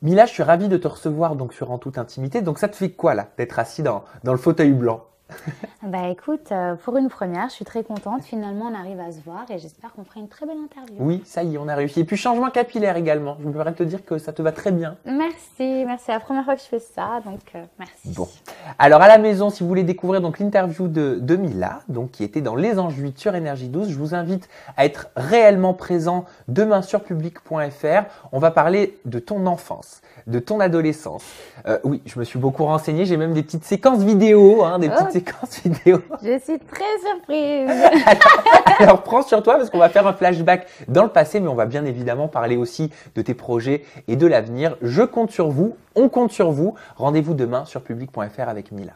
Mila, je suis ravi de te recevoir donc sur En toute intimité. Donc ça te fait quoi là d'être assis dans, dans le fauteuil blanc Bah écoute, euh, pour une première, je suis très contente. Finalement, on arrive à se voir et j'espère qu'on fera une très belle interview. Oui, ça y est, on a réussi. Et puis changement capillaire également. Je me permets de te dire que ça te va très bien. Merci, merci. C'est la première fois que je fais ça, donc euh, merci. Bon. Alors à la maison, si vous voulez découvrir donc l'interview de, Mila, donc qui était dans Les Anges sur Énergie 12, je vous invite à être réellement présent demain sur public.fr. On va parler de ton enfance, de ton adolescence. Euh, oui, je me suis beaucoup renseigné. J'ai même des petites séquences vidéo, hein, des petits séquences. Oh, vidéo. Je suis très surprise. alors, alors, prends sur toi parce qu'on va faire un flashback dans le passé, mais on va bien évidemment parler aussi de tes projets et de l'avenir. Je compte sur vous, on compte sur vous. Rendez-vous demain sur public.fr avec Mila.